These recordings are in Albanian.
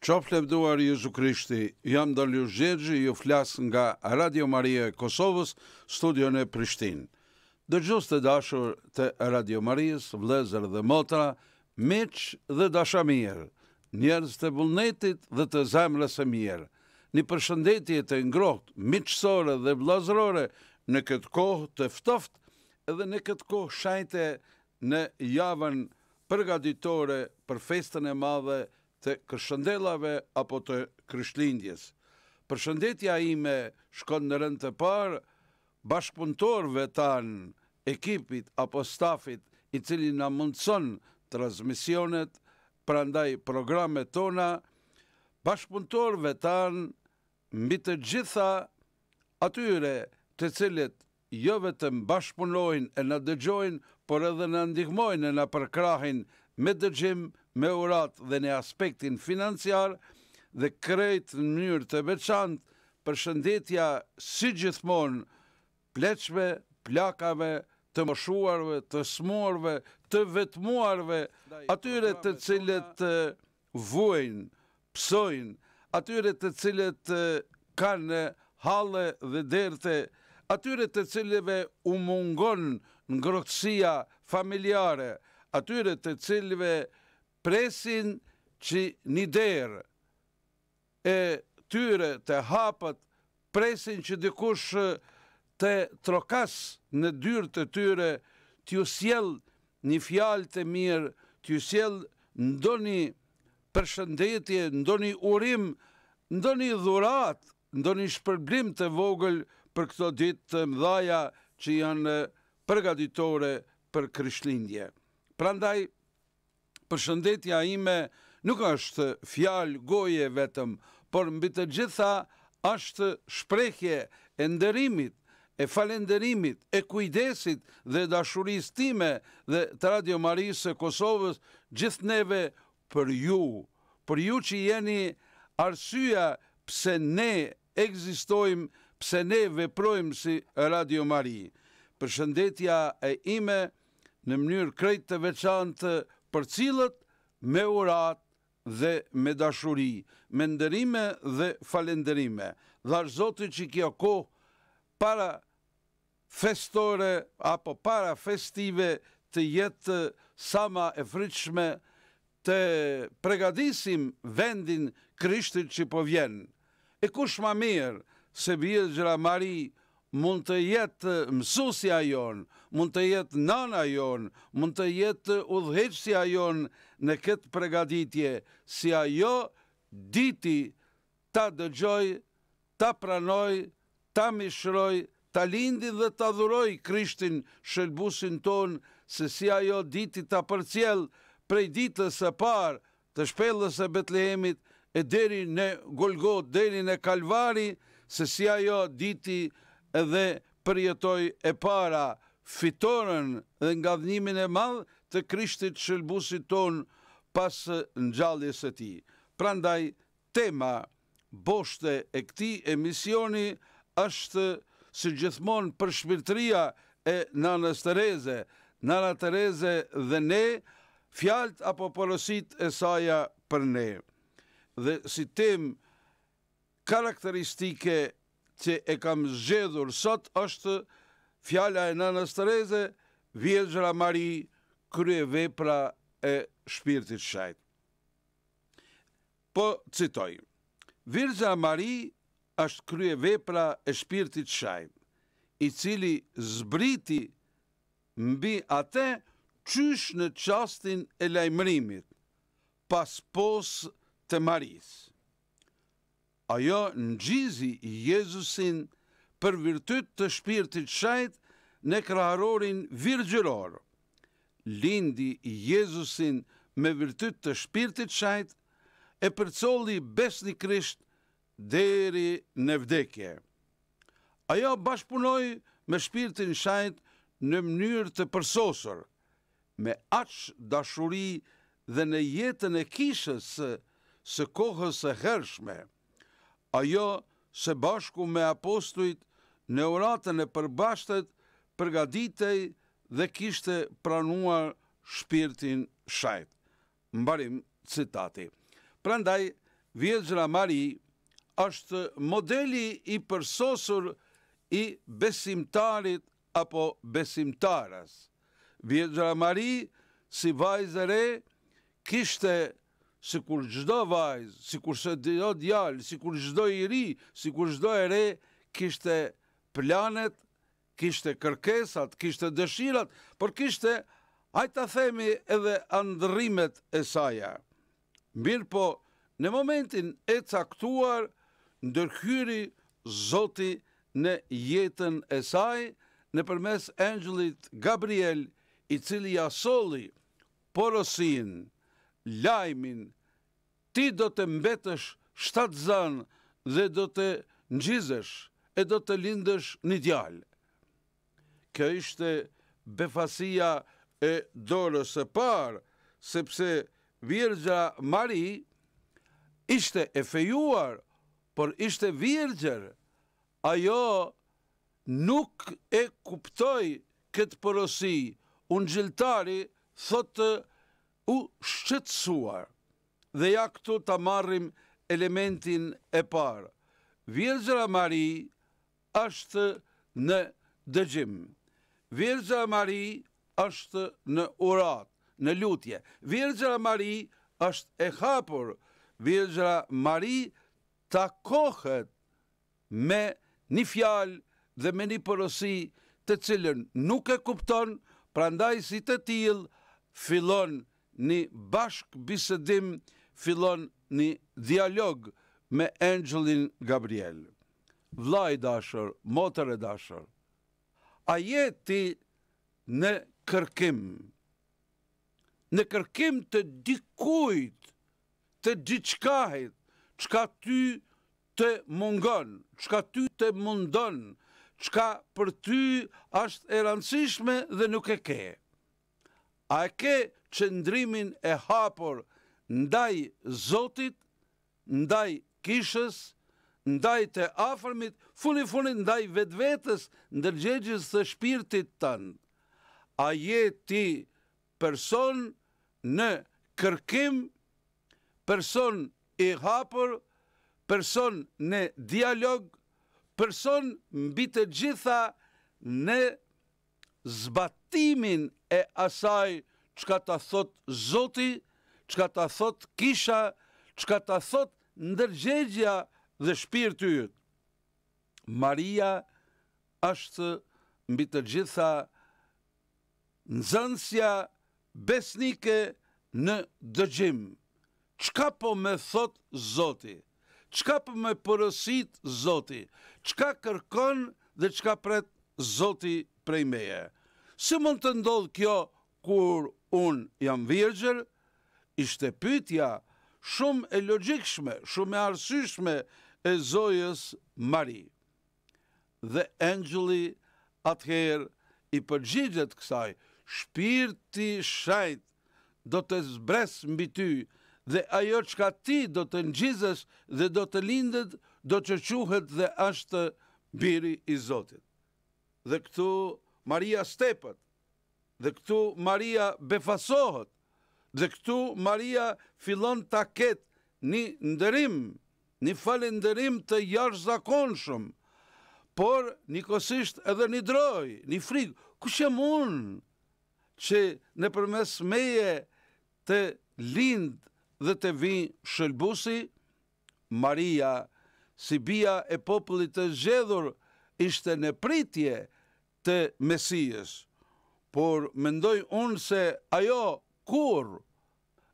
Qof lebduar Jezu Krishti, jam Dalju Zhegji, ju flas nga Radio Maria e Kosovës, studio në Prishtin. Dë të dashur të Radio Marijës, vlezër dhe motra, meqë dhe dashamir, njerës të bulnetit dhe të zemrës e mirë, një përshëndetje të ngroht, miqësore dhe vlazërore në këtë kohë të ftoft, edhe në këtë kohë shajte në javën përgaditore për festën e madhe të të kërshëndelave apo të kryshlindjes. Përshëndetja ime me shkon në rënd të parë, bashkëpuntorve tanë, ekipit apo stafit i cili në mundëson transmisionet pra ndaj programe tona, bashkëpuntorve tanë, mbi të gjitha atyre të cilët jo vetëm bashkëpunojnë e në dëgjojnë, por edhe në ndihmojnë e në përkrahin me dëgjimë, me urat dhe në aspektin financiar dhe krejt në mënyrë të veçant për shëndetja si gjithmon pleqve, plakave, të moshuarve, të smuarve, të vetmuarve, eh, atyre të cilët vujnë, pësojnë, atyre të cilët kanë halë dhe derte, atyre të cilëve u mungon në grotësia familjare, atyre të cilëve presin që një derë e tyre të hapët, presin që dikush të trokas në dyrë të tyre të ju siel një fjalë të mirë, të ju siel ndoni përshëndetje, ndoni urim, ndoni dhurat, ndoni shpërblim të vogël për këto ditë të mdhaja që janë përgaditore për kryshlindje. Pra ndaj, përshëndetja ime nuk është fjalë goje vetëm, por mbi të gjitha është shprehje e nderimit, e falënderimit, e kujdesit dhe dashurisë time dhe të Radio Marisë së Kosovës gjithë neve për ju, për ju që jeni arsyeja pse ne ekzistojmë, pse ne veprojmë si Radio Mari. Përshëndetja e ime në mënyrë krejtë të veçantë për cilët me urat dhe me dashuri, me ndërime dhe falenderime. Dharë Zotit që kjo kohë para festore apo para festive të jetë sama e friqme të pregadisim vendin krishtit që po vjenë. E kush ma mirë se bjezë gjëra marijë, mund të jetë mësusja jonë, mund të jetë nana jonë, mund të jetë udheqësja jonë në këtë pregaditje, si ajo diti ta dëgjoj, ta pranoj, ta mishroj, ta lindi dhe ta dhuroj krishtin shëllbusin tonë, se si ajo diti ta përcjell prej ditës e parë të shpellës e betlehemit e deri në Golgot, deri në Kalvari, se si ajo diti edhe përjetoj e para fitorën dhe nga dhënimin e madhë të krishtit shëllbusit ton pas në gjallis e ti. Pra ndaj, tema boshte e këti emisioni është si gjithmon për shpirtria e nanës Tereze, nana Tereze dhe ne, fjalt apo porosit e saja për ne. Dhe si tem karakteristike që e kam zxedhur sot është fjala e nënës të reze, vjezhra mari, krye vepra e shpirtit shajt. Po, citoj, Virgja Mari është krye vepra e shpirtit shajt, i cili zbriti mbi ate qysh në qastin e lajmërimit, pas pos të Marisë ajo në gjizi i Jezusin për virtyt të shpirtit shajt në krahërorin virgjëror. Lindi i Jezusin me virtyt të shpirtit shajt e përcolli besni krisht deri në vdekje. Ajo bashkëpunoj me shpirtin shajt në mënyrë të përsosër, me aqë dashuri dhe në jetën e kishës së kohës e hershme ajo se bashku me apostuit në uratën e përbashtet përgaditej dhe kishte pranuar shpirtin shajt. Më barim citati. Prandaj, ndaj, Vjezra Mari është modeli i përsosur i besimtarit apo besimtaras. Vjezra Mari, si vajzëre, kishte si kur gjdo vajzë, si kur se dhjo djallë, si kur gjdo i ri, si kur gjdo e re, kishte planet, kishte kërkesat, kishte dëshirat, por kishte ajta themi edhe andërimet e saja. Mirë po, në momentin e caktuar, ndërhyri zoti në jetën e saj, në përmes Angelit Gabriel, i cili jasoli porosinë, lajmin, ti do të mbetësh shtatë zanë dhe do të nëgjizësh e do të lindësh një djallë. Kjo ishte befasia e dorës e parë, sepse virgja Mari ishte e fejuar, por ishte virgjër, ajo nuk e kuptoj këtë porosi, unë gjiltari thotë u shqetsuar dhe ja këtu të marrim elementin e parë. Virgjëra Mari është në dëgjim. Virgjëra Mari është në urat, në lutje. Virgjëra Mari është e hapur. Virgjëra Mari të kohët me një fjalë dhe me një përësi të cilën nuk e kupton, pra ndaj si të tilë, filonë një bashk bisedim fillon një dialog me Angelin Gabriel. Vlaj dashër, motër e dashër, a jeti në kërkim, në kërkim të dikujt, të gjithkahit, qka ty të mungon, qka ty të mundon, qka për ty ashtë erancishme dhe nuk e ke. A e ke nështë, qëndrimin e hapor ndaj Zotit, ndaj kishës, ndaj të afërmit, funi-funi ndaj vetë vetës ndërgjegjës të shpirtit tanë. A je ti person në kërkim, person i hapor, person në dialog, person mbi të gjitha në zbatimin e asaj shpirtit, që ka thot zoti, që ka thot kisha, që ka thot ndërgjegja dhe shpirë të Maria ashtë mbi të gjitha nëzënsja besnike në dëgjim. Qka po me thot zoti? Qka po me përësit zoti? Qka kërkon dhe qka pret zoti prej meje? Si mund të ndodhë kjo kur unë jam virgjër, ishte pytja shumë e logikshme, shumë e arsyshme e zojës mari. Dhe Angeli atëherë i përgjigjet kësaj, shpirti shajt do të zbres mbi ty dhe ajo që ka ti do të nëgjizës dhe do të lindet do që quhet dhe ashtë biri i Zotit. Dhe këtu Maria Stepët dhe këtu Maria befasohet, dhe këtu Maria fillon të ketë një ndërim, një falë ndërim të jash zakonshëm, por një kosisht edhe një droj, një frikë, ku që mund që në përmes meje të lindë dhe të vinë shëllbusi, Maria, si bia e popullit të gjedhur, ishte në pritje të mesijës por mendoj unë se ajo kur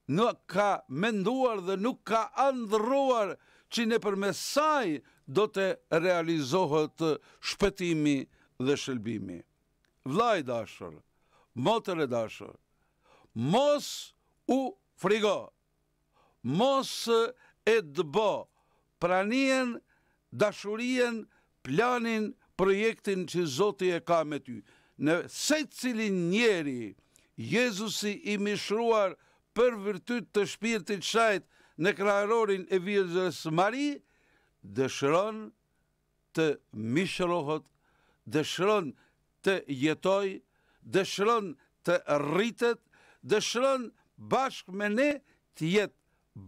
nuk ka menduar dhe nuk ka andruar që ne përmesaj do të realizohet shpetimi dhe shëlbimi. Vlaj dashër, motër e dashër, mos u frigo, mos e dëbo pranien, dashurien, planin, projektin që Zoti e ka me ty në se cilin njeri, Jezusi i mishruar për vërtyt të shpirtit shajt në krarorin e virgjës Mari, dëshëron të mishrohot, dëshëron të jetoj, dëshëron të rritet, dëshëron bashk me ne të jetë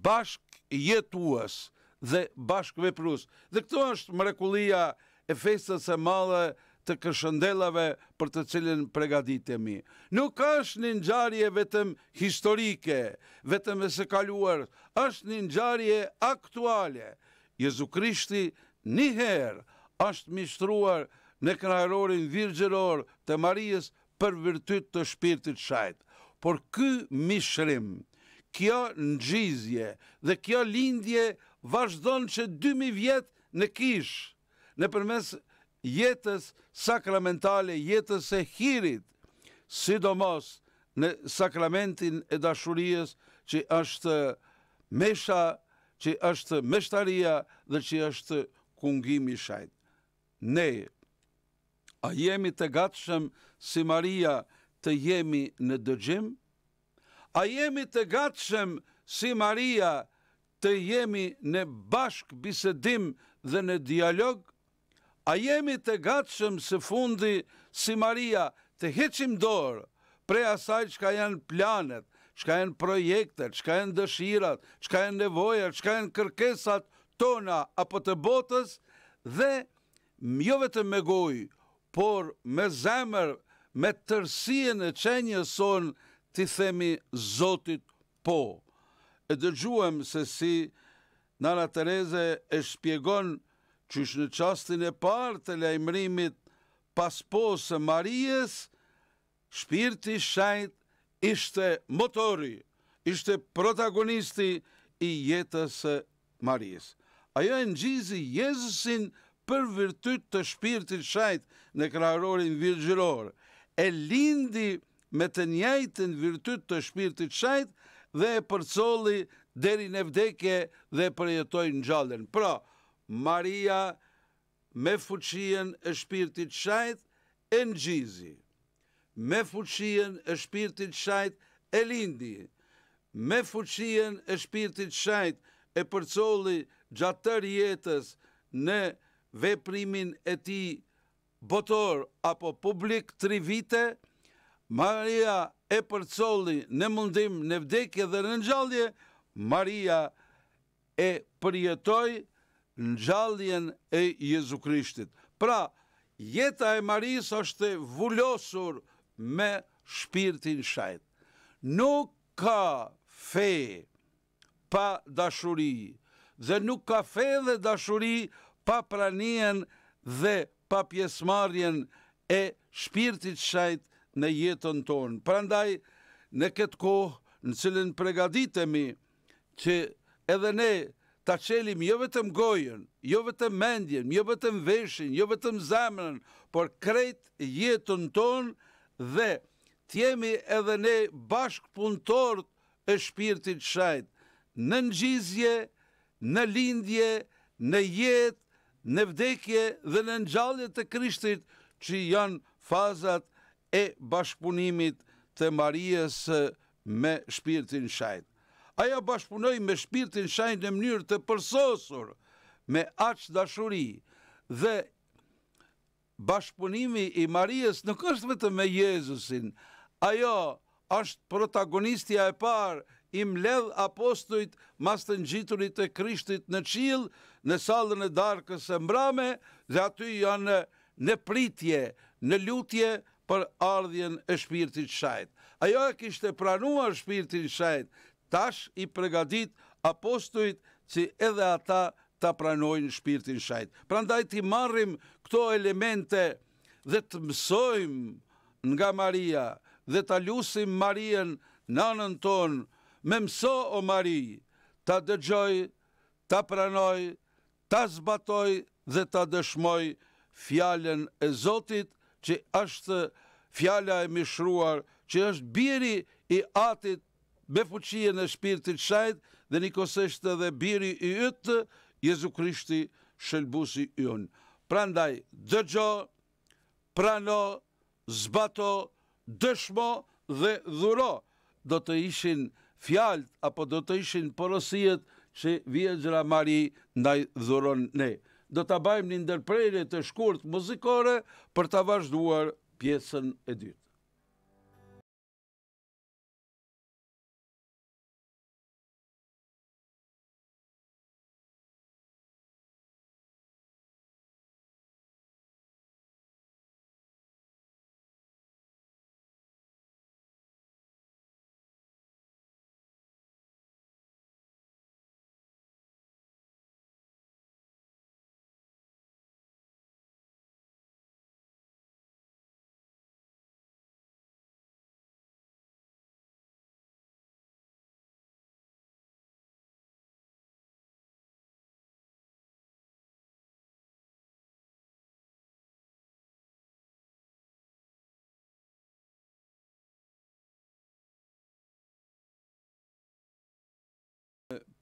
bashk jetuas dhe bashk prus. Dhe këto është mrekulia e festës e madhe, të këshëndelave për të cilin pregaditemi. Nuk është një njarje vetëm historike, vetëm e se kaluar, është një njarje aktuale. Jezu Krishti njëherë është mishtruar në krajërorin virgjëror të Marijës për vërtyt të shpirtit shajtë. Por ky mishrim, kjo njizje dhe kjo lindje vazhdon që 2000 vjetë në kishë, në përmes jetës sakramentale, jetës e hirit, sidomos në sakramentin e dashurijës që është mesha, që është meshtaria dhe që është kungimi shajt. Ne, a jemi të gatshëm si Maria të jemi në dëgjim? A jemi të gatshëm si Maria të jemi në bashkë bisedim dhe në dialogë? A jemi të gatshëm së fundi si Maria të heqim dorë pre asaj që ka janë planet, që ka janë projekte, që ka janë dëshirat, që ka janë nevojat, që ka janë kërkesat tona apo të botës dhe jo vetë me goj, por me zemër, me tërsien e në qenjë son të themi Zotit po. E dëgjuem se si Nara Tereze e shpjegon qysh në qastin e partë të lejmërimit pasposë së Maries, shpirti shajt ishte motori, ishte protagonisti i jetës së Ajo e në gjizi Jezusin për vërtyt të shpirti shajt në krarorin virgjëror, e lindi me të njajtën vërtyt të shpirti shajt dhe e përcoli deri në vdekje dhe përjetoj në gjallën. Pra, Maria me fuqien e shpirtit shajt e në gjizi, me fuqien e shpirtit shajt e lindi, me fuqien e shpirtit shajt e përcoli gjatër jetës në veprimin e ti botor apo publik tri vite, Maria e përcoli në mundim në vdekje dhe në nxalje, Maria e përjetoj në gjalljen e Jezu Krishtit. Pra, jeta e Maris është vullosur me shpirtin shajt. Nuk ka fe pa dashuri, dhe nuk ka fe dhe dashuri pa pranien dhe pa pjesmarjen e shpirtit shajt në jetën tonë. Pra ndaj, në këtë kohë, në cilin pregaditemi që edhe ne ta qelim jo vetëm gojën, jo vetëm mendjen, jo vetëm veshin, jo vetëm zemrën, por krejt jetën tonë dhe tjemi edhe ne bashkë punëtor e shpirtit shajtë, në nëngjizje, në lindje, në jetë, në vdekje dhe në nxalje të krishtit që janë fazat e bashkëpunimit të Marijës me shpirtin shajtë aja bashkëpunoj me shpirtin shajnë në mënyrë të përsosur, me aqë dashuri, dhe bashkëpunimi i Marijës nuk është vetë me Jezusin, ajo është protagonistja e parë, i mledh apostujt mas të njiturit e krishtit në qilë në salën e darkës e mbrame, dhe aty janë në pritje, në lutje për ardhjen e shpirtit shajt. Ajo e kishte pranuar shpirtin shajt, tash i pregadit apostuit që edhe ata të pranojnë shpirtin shajt. Pra ndaj të marrim këto elemente dhe të mësojmë nga Maria dhe të lusim Marien nanën tonë, me mëso o Mari, të dëgjoj, të pranoj, të zbatoj dhe të dëshmoj fjallën e Zotit që është fjalla e mishruar, që është biri i atit me fuqie në shpirtit shajt dhe një kosesht dhe biri i ytë, Jezu Krishti shëllbusi i unë. Pra ndaj, dëgjo, prano, zbato, dëshmo dhe dhuro, do të ishin fjalt apo do të ishin porosijet që vje gjra mari ndaj dhuron ne. Do të bajmë një ndërprejnë të shkurt muzikore për të vazhduar pjesën e dytë.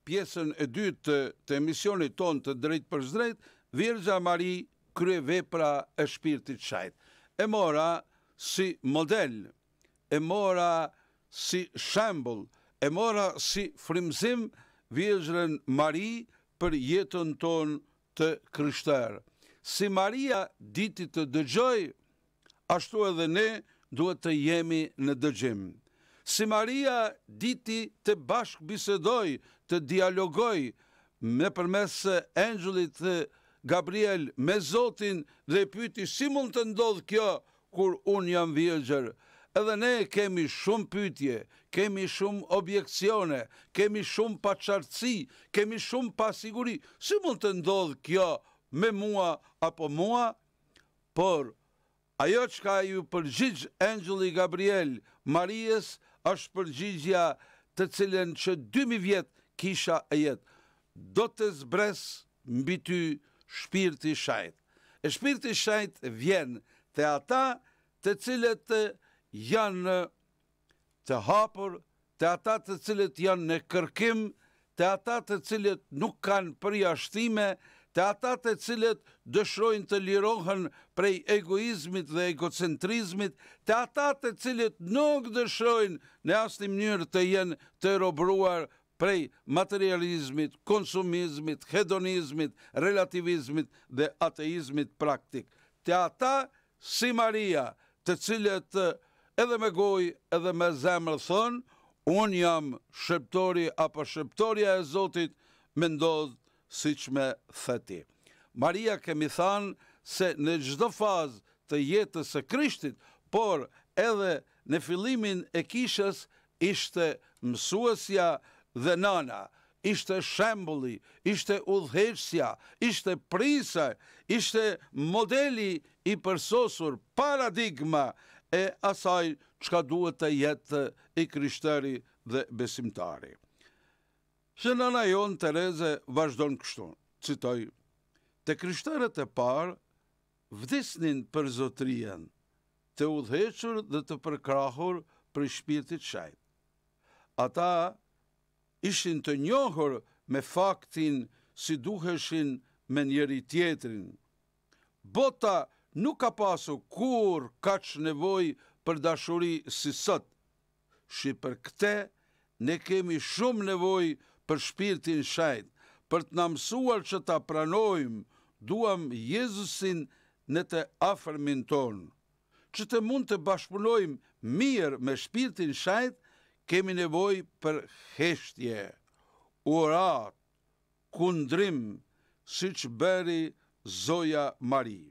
pjesën e dytë të emisionit tonë të drejt për zdrejt, Virgja Mari krye vepra e shpirtit shajt. E mora si model, e mora si shambull, e mora si frimzim Virgjën Mari për jetën tonë të kryshtarë. Si Maria ditit të dëgjoj, ashtu edhe ne duhet të jemi në dëgjimë. Si Maria diti të bashkë bisedoj, të dialogoj me përmesë Angelit Gabriel me Zotin dhe pyti si mund të ndodhë kjo kur unë jam vjegjër. Edhe ne kemi shumë pytje, kemi shumë objekcione, kemi shumë pacartësi, kemi shumë pasiguri. Si mund të ndodhë kjo me mua apo mua? Por, ajo që ka ju përgjigjë Angeli Gabriel Marijës, është përgjigja të cilën që 2000 vjet kisha e jetë. Do të zbres mbi ty shpirti shajt. E shpirti shajt vjen të ata të cilët janë të hapur, të ata të cilët janë në kërkim, të ata të cilët nuk kanë përjashtime, të ata e cilët dëshrojnë të lirohen prej egoizmit dhe egocentrizmit, të ata e cilët nuk dëshrojnë në asti mënyrë të jenë të robruar prej materializmit, konsumizmit, hedonizmit, relativizmit dhe ateizmit praktik. Të ata si Maria, të cilët eh, edhe me goj, edhe me zemrë thonë, unë jam shëptori apo shëptoria e Zotit, me ndodhë si që me thëti. Maria kemi thanë se në gjithdo fazë të jetës e krishtit, por edhe në filimin e kishës ishte mësuesja dhe nana, ishte shembuli, ishte udheqësja, ishte prisa, ishte modeli i përsosur, paradigma e asaj qka duhet të jetë i krishtëri dhe besimtari. Shë në jonë, Tereze, vazhdo në kështu, citoj, të kryshtarët e parë vdisnin për zotrien, të udhequr dhe të përkrahur për shpirtit shajt. Ata ishin të njohur me faktin si duheshin me njeri tjetrin. Bota nuk ka pasu kur ka që nevoj për dashuri si sëtë, shi për këte ne kemi shumë nevoj për shpirtin shajt, për të namësuar që ta pranojmë, duam Jezusin në të afërmin tonë. Që të mund të bashkëpunojmë mirë me shpirtin shajt, kemi nevoj për heshtje, urat, kundrim, si që bëri Zoja Mari.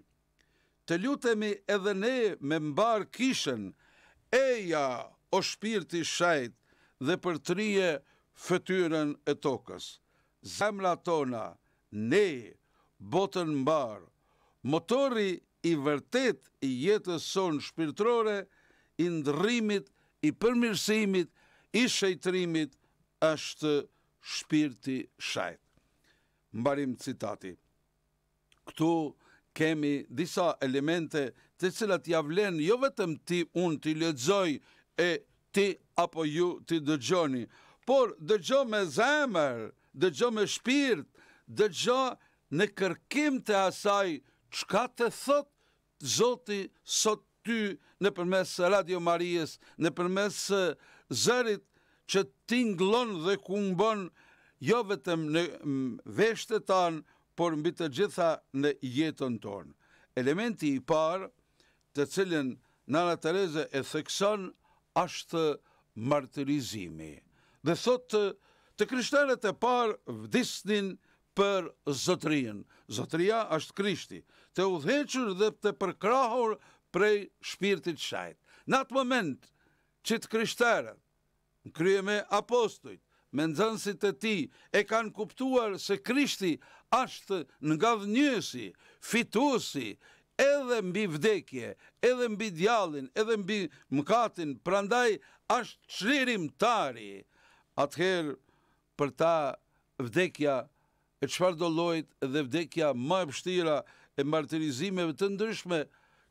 Të lutemi edhe ne me mbar kishën, eja o shpirti shajt dhe për trije shajt, fëtyren e tokës. Zemla tona, ne, botën mbarë, motori i vërtet i jetës son shpirtrore, i ndrimit, i përmirësimit, i shëjtrimit, është shpirti shajt. Mbarim citati. Këtu kemi disa elemente të cilat javlen, jo vetëm ti unë Ti lezoj e ti apo ju të dëgjoni, por dëgjo me zemër, dëgjo me shpirt, dëgjo në kërkim të asaj qka të thot zoti sot ty në përmes Radio Marijës, në përmes zërit që tinglon dhe ku jo vetëm në veshtet tanë, por mbi të gjitha në jetën tonë. Elementi i parë të cilin Nana Tereza e thekson është martirizimi dhe thot të, të krishterët e parë vdisnin për zotrien. Zotria është krishti, të udhequr dhe të përkrahur prej shpirtit shajt. Në atë moment që të krishterët, në krye me apostujt, me nëzënsit e ti, e kanë kuptuar se krishti ashtë nga dhënjësi, fitusi, edhe mbi vdekje, edhe mbi djalin, edhe mbi mkatin, prandaj ashtë qërim tari, atëherë për ta vdekja e qëfar do lojt dhe vdekja ma e pështira e martirizimeve të ndryshme,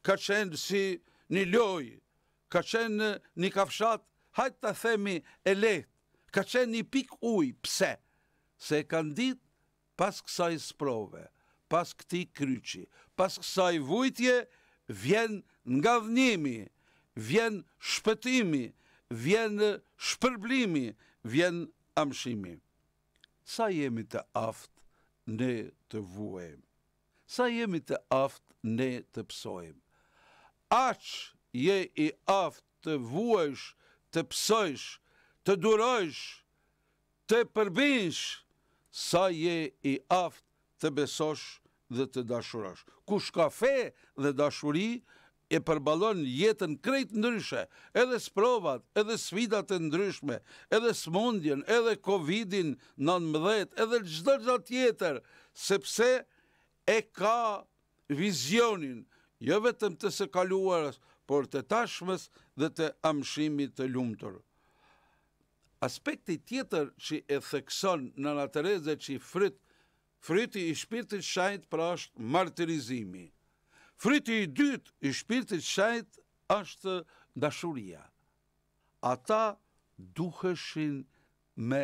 ka qenë si një loj, ka qenë një kafshat, hajtë të themi e lehtë, ka qenë një pik uj, pse? Se e kanë ditë pas kësaj sprove, pas këti kryqi, pas kësaj vujtje, vjen nga dhënimi, vjen shpëtimi, vjen shpërblimi, vjen amshimi. Sa jemi të aftë ne të vuem? Sa jemi të aftë ne të psojm. Aqë je i aftë të vuesh, të psojsh, të durojsh, të përbinsh, sa je i aftë të besosh dhe të dashurash. Kush ka fe dhe dashuri, e përbalon jetën krejt ndryshe, edhe sprovat, edhe svidat e ndryshme, edhe smundjen, edhe Covidin 19, edhe gjdo gjdo tjetër, sepse e ka vizionin, jo vetëm të se kaluarës, por të tashmës dhe të amshimit të lumëtur. Aspekti tjetër që e thekson në natëreze që i fryti i shpirtit shajt pra është martirizimi fryti i dytë i shpirtit shajt është dashuria. Ata duheshin me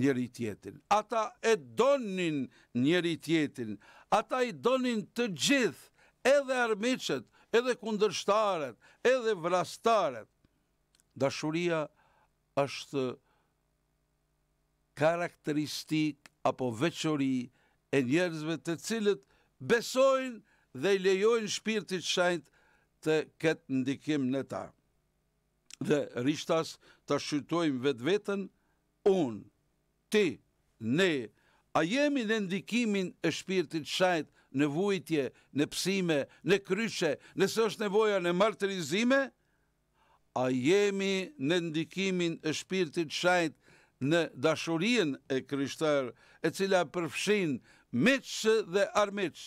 njëri tjetin. Ata e donin njëri tjetin. Ata i donin të gjithë, edhe armiqet, edhe kundërshtaret, edhe vrastaret. Dashuria është karakteristik apo veqori e njerëzve të cilët besojnë dhe i lejojnë shpirtit shajt të këtë ndikim në ta. Dhe rishtas të shqytojmë vetë vetën, unë, ti, ne, a jemi në ndikimin e shpirtit shajt në vujtje, në psime, në kryshe, nëse është nevoja në martërizime, a jemi në ndikimin e shpirtit shajt në dashurien e kryshtar, e cila përfshin meqë dhe armeqë,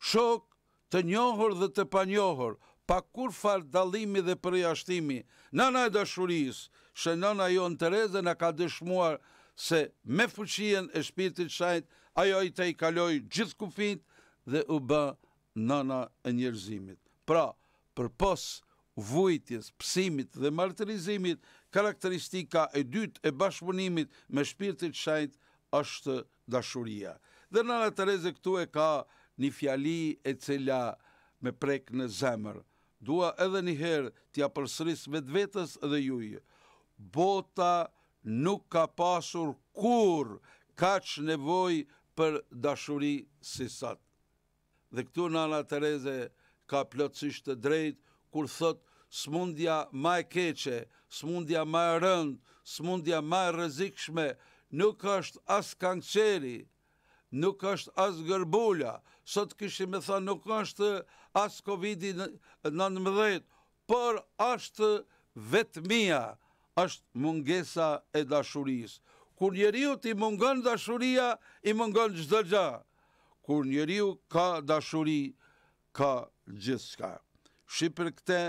shok, të njohur dhe të panjohur, pa kur farë dalimi dhe përjashtimi. Nana e dashuris, shë nana jo në Tereze në ka dëshmuar se me fëqien e shpirtit shajt, ajo i te i kaloi gjithë kufit dhe u bë nana e njerëzimit. Pra, për posë vujtjes, pësimit dhe martërizimit, karakteristika e dytë e bashkëpunimit me shpirtit shajt është dashuria. Dhe nana Tereze këtu e ka një fjali e cila me prek në zemër. Dua edhe një herë t'ja përsëris me dvetës dhe jujë. Bota nuk ka pasur kur ka që nevoj për dashuri si sat. Dhe këtu nana Tereze ka plëtsisht të drejt, kur thot smundja ma e keqe, smundja ma e rënd, smundja ma e rëzikshme, nuk është as kanqeri, nuk është as gërbulla, sot këshim e thonë nuk është asë covid 19, por është vetëmia, është mungesa e dashurisë. Kur njeriu ti mungën dashuria, i mungën gjithë gja. Kur njeriu ka dashuri, ka gjithë shka. Shqipër këte,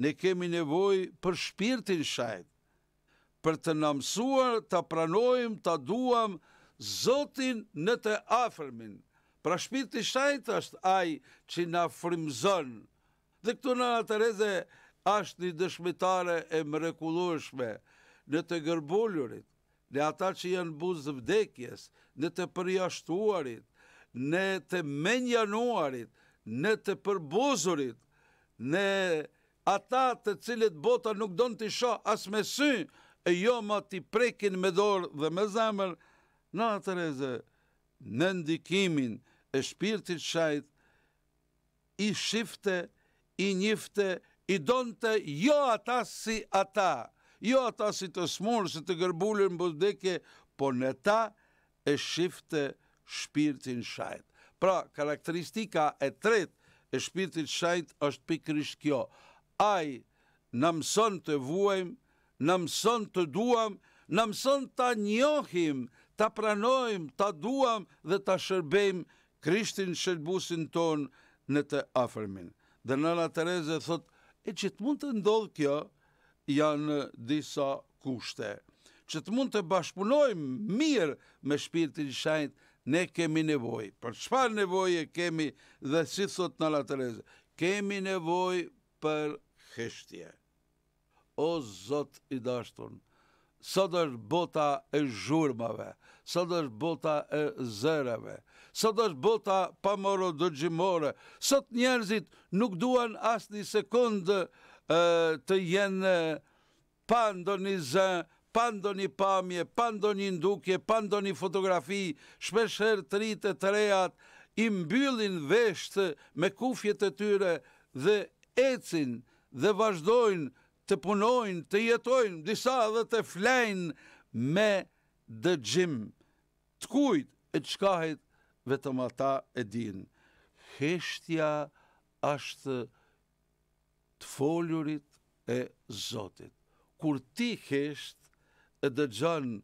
ne kemi nevoj për shpirtin shajtë, për të namësuar, të pranojmë, të duam, zotin në të afermin, Pra shpirë të shajt është aj që na frimzon. Dhe këtu në në është një dëshmitare e mrekulushme në të gërbulurit, në ata që janë buzë vdekjes, në të përjashtuarit, në të menjanuarit, në të përbuzurit, në ata të cilët bota nuk donë të isho asë me sy, e jo ma të i prekin me dorë dhe me zemër, në atëreze, në ndikimin, e shpirtit shajt, i shifte, i njifte, i donte jo ata si ata, jo ata si të smurë, si të gërbulin bëzdeke, po në ta e shifte shpirtin shajt. Pra, karakteristika e tret e shpirtit shajt është pikrish kjo. Ajë, në mëson të vuajmë, në mëson të duam, në mëson të njohim, të pranojmë, të duam dhe të shërbejmë Krishtin shëllbusin ton në të afermin. Dhe nëna Tereze thot, e që të mund të ndodhë kjo, janë disa kushte. Që të mund të bashkëpunojmë mirë me shpirtin shajnë, ne kemi nevoj. Për qëpar nevoj e kemi dhe si thot nëna Tereze? Kemi nevoj për heshtje. O Zot i dashtun, sot është bota e zhurmave, sot është bota e zëreve, sot është bota pa moro dëgjimore, sot njerëzit nuk duan asë një sekundë të jenë pando një zë, pando një pamje, pando një ndukje, pando një fotografi, shpesherë të rritë e të rejat, imbyllin veshtë me kufjet e tyre dhe ecin dhe vazhdojnë të punojnë, të jetojnë, disa dhe të flejnë me dëgjim. Të kujtë e të shkahit vetëm ata e din. Heshtja është të foljurit e Zotit. Kur ti hesht e dëgjon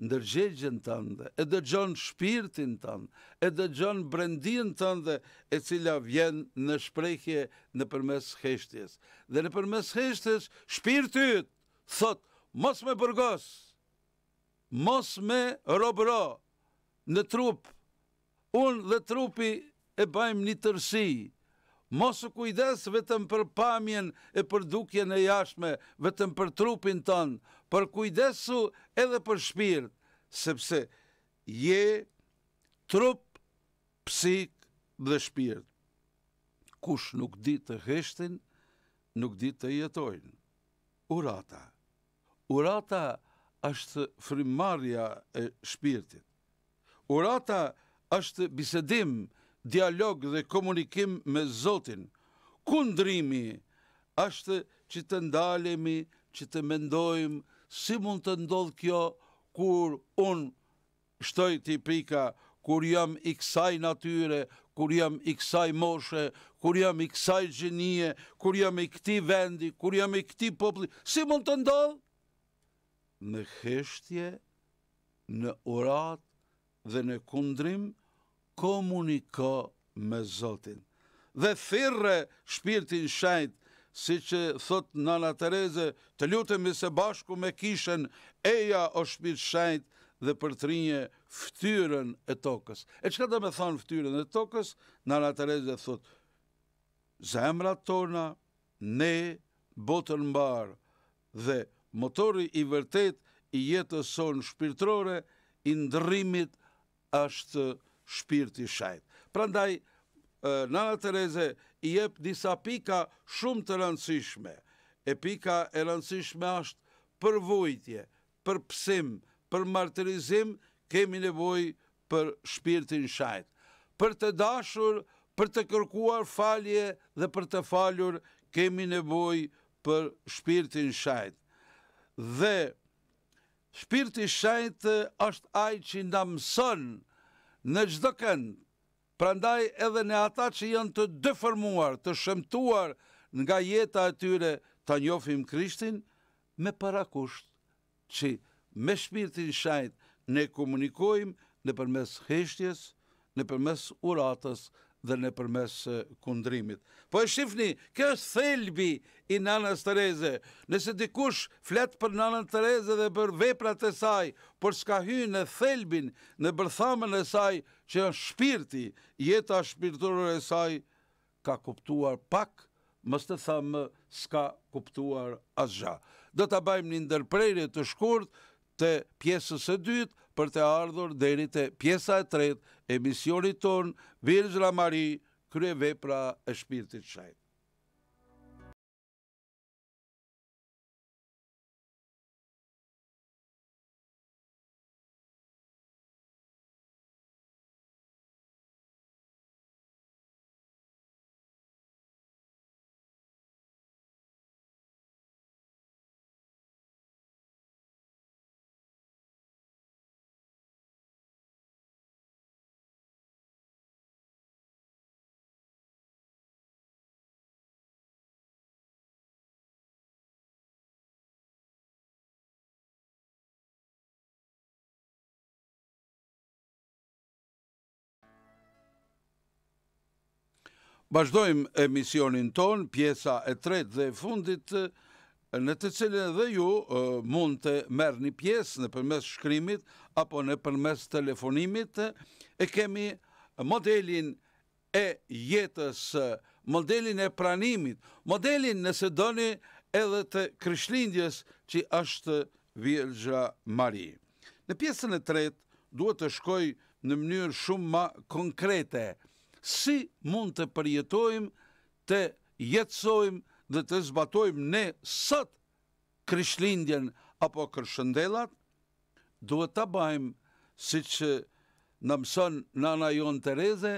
ndërgjegjen tënde, e dëgjon shpirtin tënd, e dëgjon brendin tënde e cila vjen në shprejkje në përmes heshtjes. Dhe në përmes heshtjes, shpirtit thot, mos me bërgos, mos me robro në trupë, unë dhe trupi e bajmë një tërsi, mosu kujdes vetëm për pamjen e për dukje në jashme, vetëm për trupin tonë, për kujdesu edhe për shpirt, sepse je trup, psik dhe shpirt. Kush nuk di të heshtin, nuk di të jetojnë. Urata. Urata është frimarja e shpirtit. Urata është është bisedim, dialog dhe komunikim me Zotin. Kundrimi është që të ndalemi, që të mendojmë si mund të ndodhë kjo kur unë shtoj të i kur jam i kësaj natyre, kur jam i kësaj moshe, kur jam i kësaj gjenie, kur jam i këti vendi, kur jam i këti popli, si mund të ndodhë? Në heshtje, në urat dhe në kundrim komuniko me Zotin. Dhe thirre shpirtin shajt, si që thot nana Tereze, të lutemi se bashku me kishen, eja o shpirt shajt, dhe për të rinje ftyrën e tokës. E që ka të me thonë ftyrën e tokës? Nana Tereze thot, zemra tona, ne, botën mbarë, dhe motori i vërtet i jetës sonë shpirtrore, i ndërimit ashtë shpirti shajt. Prandaj, Nana Tereze i jep disa pika shumë të rëndësishme. E pika e rëndësishme ashtë për vujtje, për pësim, për martërizim, kemi nevoj për shpirtin shajt. Për të dashur, për të kërkuar falje dhe për të faljur, kemi nevoj për shpirtin shajt. Dhe shpirti shajt është ajë që nda mësën, në gjdo kënd, prandaj edhe në ata që janë të dëfërmuar, të shëmtuar nga jeta e tyre të njofim Krishtin, me para kusht që me shpirtin shajt ne komunikojmë në përmes heshtjes, në përmes uratës, dhe në përmes kundrimit. Po e shifni, kjo është thelbi i nanës Tereze, nëse dikush fletë për nanën Tereze dhe për veprat e saj, por s'ka hy në thelbin, në bërthamën e saj, që është shpirti, jeta shpirturër e saj, ka kuptuar pak, mës të thamë, s'ka kuptuar asgja. Do të bajmë një ndërprerje të shkurt të pjesës e dytë, për të ardhur deri të pjesa e tretë, emisionit ton, Virgjë Ramari, Kryeve e Shpirtit Shajtë. Bashdojmë emisionin ton, pjesa e tretë dhe e fundit në të cilën edhe ju mund të merrni pjesë nëpërmes shkrimit apo nëpërmes telefonimit. E kemi modelin e jetës, modelin e pranimit, modelin nëse doni edhe të Krishtlindjes që është Virgjja Mari. Në pjesën e tretë duhet të shkojë në mënyrë shumë më konkrete si mund të përjetojmë, të jetësojmë dhe të zbatojmë ne sët kryshlindjen apo kërshëndelat, duhet të bajmë si që në mësën nana jonë të reze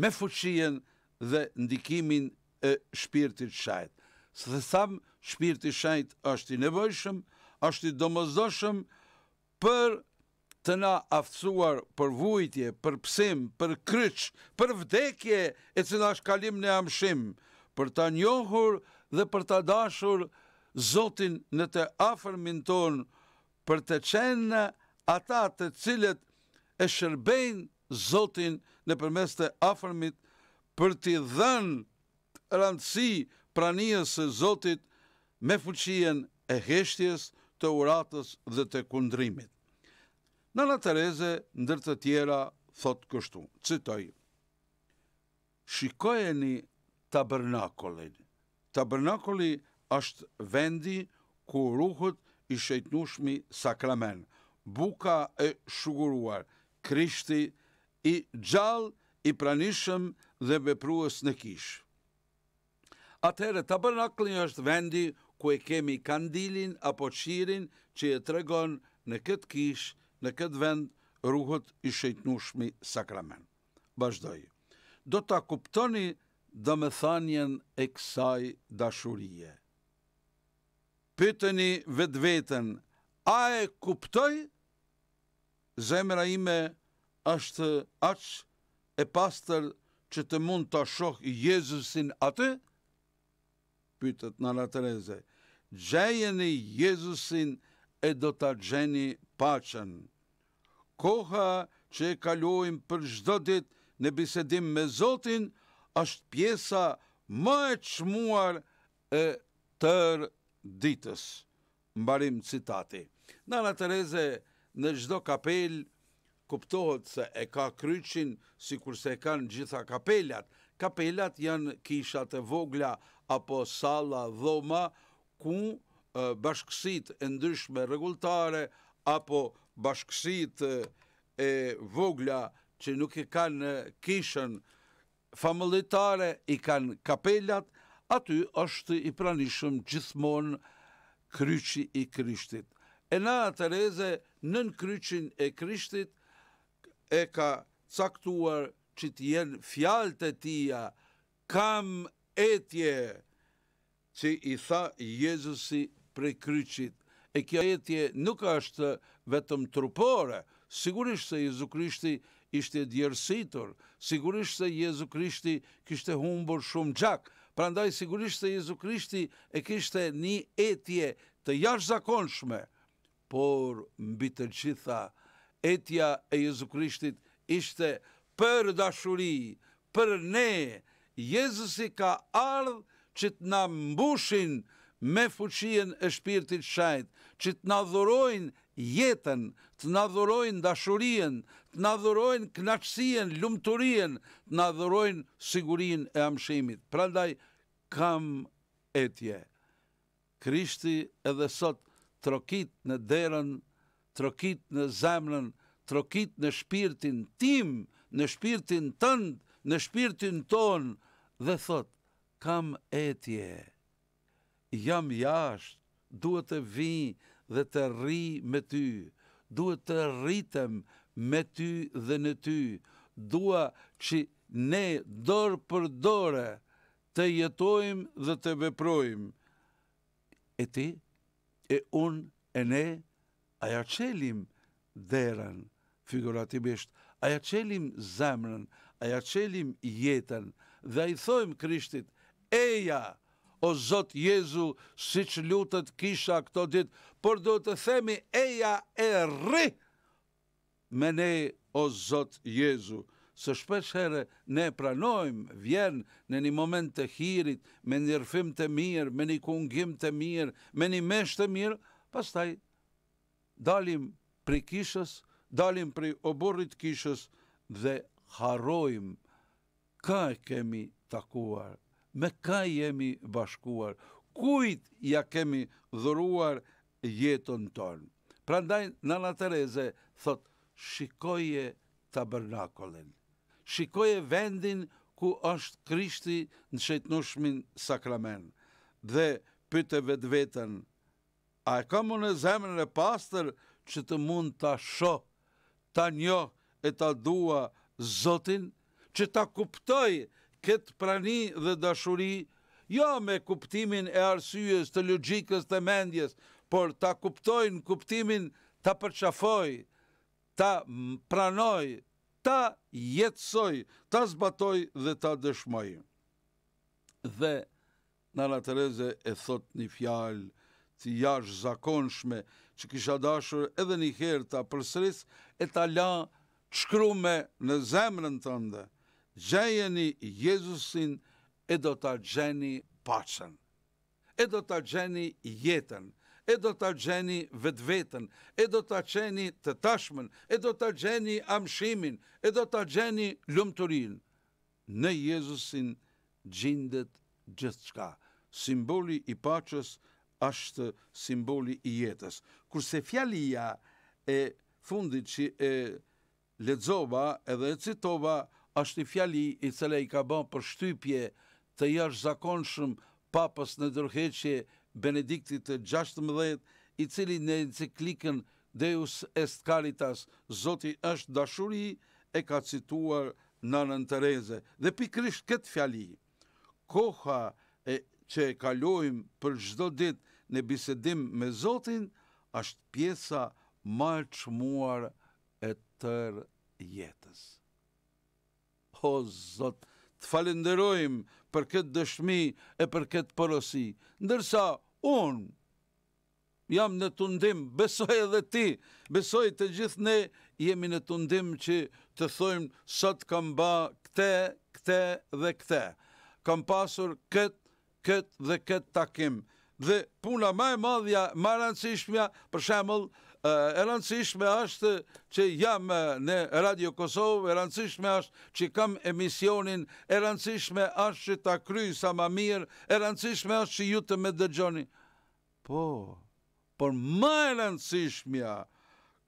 me fuqien dhe ndikimin e shpirtit shajt. Së dhe thamë, shpirtit shajt është i nevojshëm, është i domozdoshëm për të na aftësuar për vujtje, për pësim, për kryç, për vdekje e cila shkalim në amshim, për ta njohur dhe për ta dashur Zotin në të afërmin ton, për të qenë ata të cilët e shërbejnë Zotin në përmes të afërmit, për t'i dhenë rëndësi pranijës e Zotit me fuqien e heshtjes të uratës dhe të kundrimit. Nana Tereze, ndër të tjera, thotë kështu, citoj, shikojeni tabernakolin. Tabernakoli është vendi ku ruhët i shëjtnushmi sakramen, buka e shuguruar, krishti i gjall i pranishëm dhe vepruës në kishë. Atere, Tabernakolin është vendi ku e kemi kandilin apo qirin që e tregon në këtë kishë në këtë vend ruhët i shëjtnushmi sakrament. Bashdoj, do të kuptoni dhe me thanjen e kësaj dashurie. Pyteni vetë vetën, a e kuptoj? Zemra ime është aqë e pastër që të mund të shoh Jezusin atë? Pytet në latëreze, gjejeni Jezusin e do të gjeni pachen. Pachen koha që e kalojmë për çdo ditë në bisedim me Zotin është pjesa më e çmuar e tër ditës. Mbarim citati. Nana Tereze në çdo kapel kuptohet se e ka kryqin si kurse e kanë gjitha kapelat. Kapelat janë kishat e vogla apo sala dhoma ku bashkësit e ndryshme regulltare apo bashkësit e vogla që nuk i kanë kishën familitare, i kanë kapelat, aty është i pranishëm gjithmonë kryqi i krishtit. E na të reze nën kryqin e krishtit e ka caktuar që t'jen fjalët e tia kam etje që i tha Jezusi pre kryqit e kjo jetje nuk është vetëm trupore, sigurisht se Jezu Krishti ishte djersitur, sigurisht se Jezu Krishti kishte humbur shumë gjak, pra ndaj sigurisht se Jezu Krishti e kishte një etje të jash zakonshme, por mbi të gjitha etja e Jezu Krishtit ishte për dashuri, për ne, Jezusi ka ardhë që të mbushin nështë, me fuqien e shpirtit shajt, që të nadhurojnë jetën, të nadhurojnë dashurien, të nadhurojnë knaqësien, lumëturien, të nadhurojnë sigurin e amshimit. Pra ndaj, kam etje. Krishti edhe sot trokit në derën, trokit në zemrën, trokit në shpirtin tim, në shpirtin tënd, në shpirtin ton, dhe thot, kam etje jam jashtë, duhet të vinë dhe të rri me ty, duhet të rritem me ty dhe në ty, dua që ne dorë për dore të jetojmë dhe të veprojmë. E ti, e unë, e ne, aja qelim derën, figurativisht, aja qelim zemrën, aja qelim jetën, dhe i thojmë krishtit, eja, o Zot Jezu, si që lutët kisha këto dit, për do të themi eja e rri, me ne o Zot Jezu, së shpeshere ne pranojmë, vjen në një moment të hirit, me një rëfim të mirë, me një kungim të mirë, me një mesh të mirë, pastaj dalim pri kishës, dalim pri oborit kishës dhe harojmë, ka e kemi takuar me ka jemi bashkuar, kujt ja kemi dhuruar jetën tonë. Pra ndaj Nana Tereze thot, shikoje tabernakolen, shikoje vendin ku është krishti në shetnushmin sakramen, dhe pyte vetë vetën, a e kam unë zemrën e pastër që të mund të asho, të njo e të dua zotin, që të kuptojë, këtë prani dhe dashuri, jo me kuptimin e arsyës të logikës të mendjes, por ta kuptojnë kuptimin ta përqafoj, ta pranoj, ta jetësoj, ta zbatoj dhe ta dëshmoj. Dhe Nana Tereze e thot një fjalë të jash zakonshme që kisha dashur edhe një herë ta përsëris e ta la të në zemrën tënde gjeni Jezusin e do të gjeni pacën, e do të gjeni jetën, e do të gjeni vetë vetën, e do të gjeni të tashmen, e do të gjeni amshimin, e do të gjeni lumëturin. Në Jezusin gjindet gjithë qka. Simboli i pacës ashtë simboli i jetës. Kurse fjalia e fundit që e ledzova edhe e citova, është i fjali i cële i ka bënë për shtypje të jash zakonshëm papës në dërheqje Benediktit të 16, i cili në enciklikën Deus Est Caritas, Zoti është dashuri, e ka cituar në Tereze. Dhe pikrisht këtë fjali, koha e që e kalojmë për gjdo dit në bisedim me Zotin, është pjesa ma qëmuar e tërë jetës o Zot, të falenderojmë për këtë dëshmi e për këtë porosi. Ndërsa un jam në tundim, besoj edhe ti, besoj të gjithë ne jemi në tundim që të thojmë sot kam ba këte, këte dhe këte. Kam pasur këtë, këtë dhe këtë takim. Dhe puna më e madhja, më e rëndësishmja, për shembull, e rëndësishme është që jam në Radio Kosovë, e rëndësishme është që kam emisionin, e rëndësishme është që ta kry sa ma mirë, e rëndësishme është që ju të me dëgjoni. Po, por ma e rëndësishme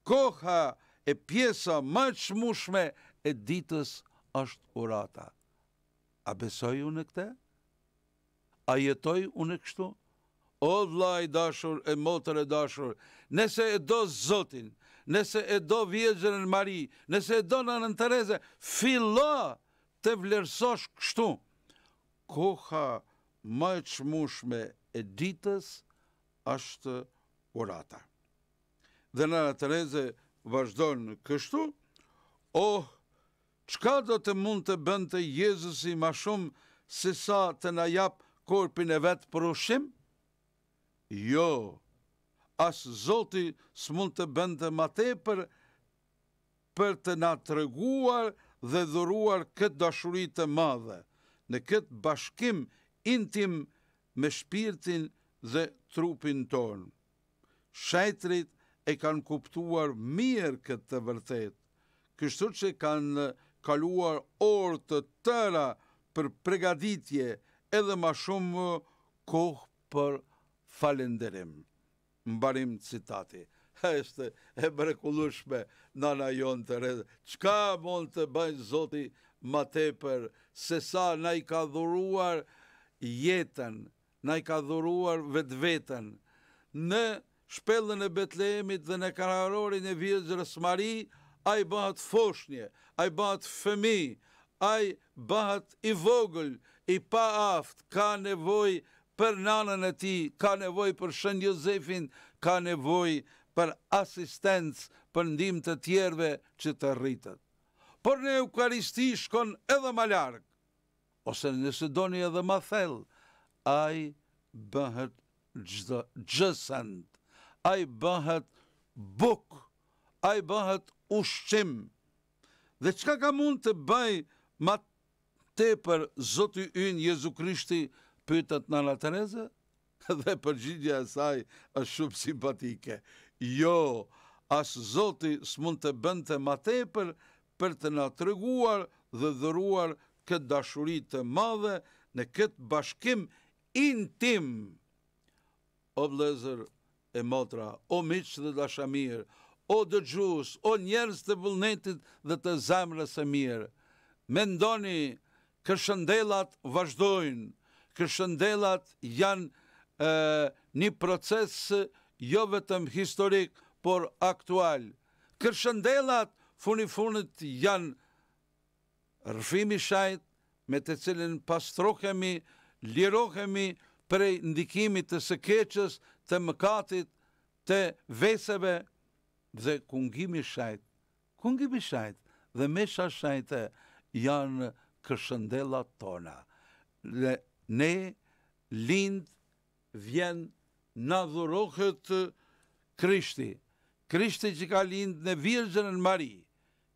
koha e pjesa ma të e ditës është urata. A besoj unë këte? A jetoj unë kështu? O vllai dashur e motër e dashur, nëse e do Zotin, nëse e do Virgjinën Mari, nëse e do Nën Tereze, fillo të vlerësosh kështu. Koha më e e ditës ashtë orata. Dhe Nën Tereze vazhdon kështu: "O oh, çka do të mund të bënte Jezusi më shumë se sa të na jap korpin e vet për ushim?" Jo, asë zoti së mund të bëndë ma te për të na të reguar dhe dhuruar këtë dashurit të madhe, në këtë bashkim intim me shpirtin dhe trupin tonë. Shajtrit e kanë kuptuar mirë këtë të vërtet, kështu që kanë kaluar orë të tëra për pregaditje edhe ma shumë kohë për falenderim. barim citati. është e brekullushme nana jonë të redhe. Qka mund të bëjnë zoti ma tepër, se sa na i ka dhuruar jetën, na i ka dhuruar vetë vetën. Në shpellën e Betlehemit dhe në kararorin e vjezërës Mari, a i bëhat foshnje, a i bëhat fëmi, a i bëhat i vogël, i pa aftë, ka nevojë, për nanën e ti, ka nevoj për shën Jozefin, ka nevoj për asistencë, për ndim të tjerve që të rritët. Por në Eukaristi shkon edhe ma largë, ose nëse do një edhe ma thellë, aj bëhet gjësënd, aj bëhet buk, aj bëhet ushqim. Dhe qka ka mund të bëj ma tepër Zotë i Unë Jezu Krishti, pytët në Latereze, dhe përgjidja e saj është shumë simpatike. Jo, asë zoti s'mund të bënte të tepër për të nga treguar dhe dhëruar këtë dashurit të madhe në këtë bashkim intim. O blezër e motra, o miqë dhe dashamirë, o dëgjus, o njerës të vullnetit dhe të zemrës e mirë, mendoni ndoni kërshëndelat vazhdojnë, kërshëndelat janë një proces jo vetëm historik, por aktual. Kërshëndelat funi funit janë rëfimi shajt, me të cilin pastrohemi, lirohemi prej ndikimit të sëkeqës, të mëkatit, të veseve dhe kungimi shajt. Kungimi shajt dhe mesha shajte janë kërshëndelat tona. Dhe ne lind vjen në dhurohet Krishti. Krishti që ka lind në virgjën në mari,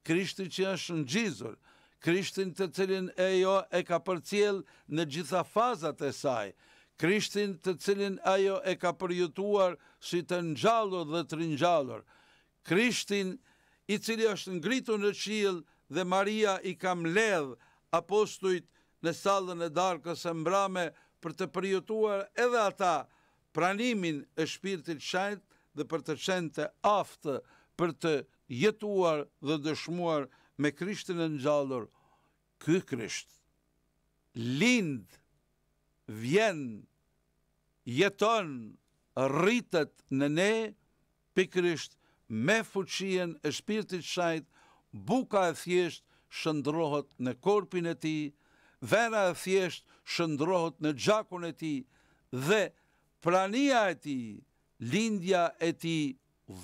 Krishti që është në gjizur, Krishtin të cilin e jo e ka përcjel në gjitha fazat e saj, Krishtin të cilin e jo e ka përjutuar si të njallur dhe të rinjallur, Krishtin i cili është ngritu në qilë dhe Maria i ka mledh apostujt, në salën e darkës e mbrame për të përjutuar edhe ata pranimin e shpirtit shajt dhe për të qenë të aftë për të jetuar dhe dëshmuar me krishtin e nxallur ky krisht lind vjen jeton rritët në ne për krisht me fuqien e shpirtit shajt buka e thjesht shëndrohot në korpin e ti vera e thjesht shëndrohët në gjakun e ti dhe prania e ti, lindja e ti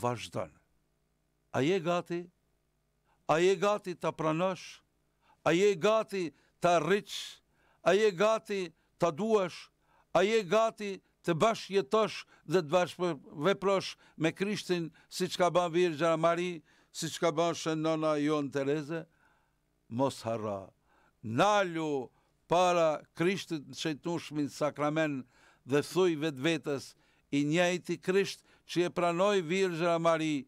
vazhdan. A je gati? A je gati të pranësh? A je gati të rriqë? A je gati të duash? A je gati të bashkë jetosh dhe të bashkë veprosh me Krishtin si që ka ban Virgja Mari, si që ka ban Shënona nëna Jonë Tereze? Mos harra nalu para krishtit në qëjtushmi sakramen dhe thuj vetë vetës i njëjti krisht që e pranoj virgjera mari,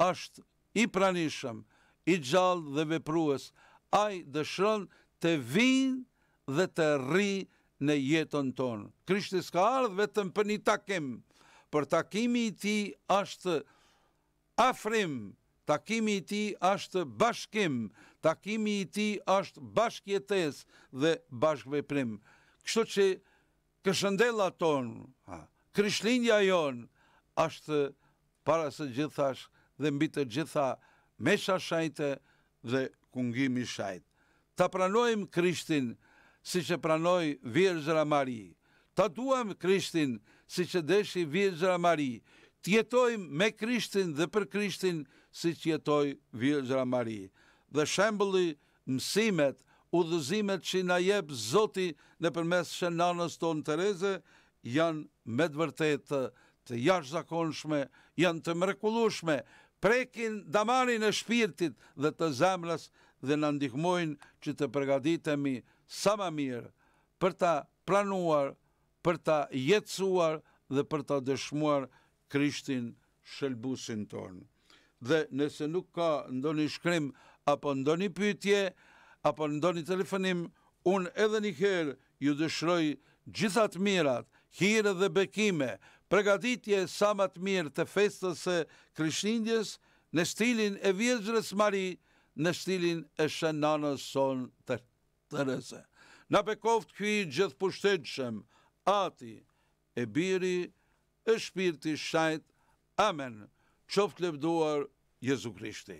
është i pranishëm, i gjallë dhe vepruës, aj dëshërën të vinë dhe të ri në jetën tonë. Krishti s'ka ardhë vetëm për një takim, për takimi i ti është afrim, takimi i ti është bashkim, takimi i ti është bashkjetes dhe bashkveprim. Kështu që këshëndela tonë, krishlinja jonë, është para së gjithash dhe mbi të gjitha mesha shajte dhe kungimi shajtë. Ta pranojmë krishtin si që pranoj virgjëra mari, ta duam krishtin si që deshi virgjëra mari, tjetojmë me krishtin dhe për krishtin si që jetoj virgjëra mari dhe shembëli mësimet, udhëzimet që na jep Zoti në përmes shenanës tonë Tereze, janë me dëvërtetë të jash zakonshme, janë të mrekulushme, prekin damarin e shpirtit dhe të zemrës dhe në ndihmojnë që të përgaditemi sa ma mirë për ta planuar, për ta jetësuar dhe për ta dëshmuar Krishtin shëlbusin tonë. Dhe nëse nuk ka ndonjë shkrim apo ndoni pytje, apo ndoni telefonim, unë edhe njëherë ju dëshroj gjithat mirat, hire dhe bekime, pregatitje samat mirë të festës e krishtindjes në stilin e vjezrës mari, në stilin e shënanës son të të rëse. Në pekoft këj gjithë pushtetëshem, ati e biri e shpirti shajt, amen, qoftë lebduar Jezu Krishti.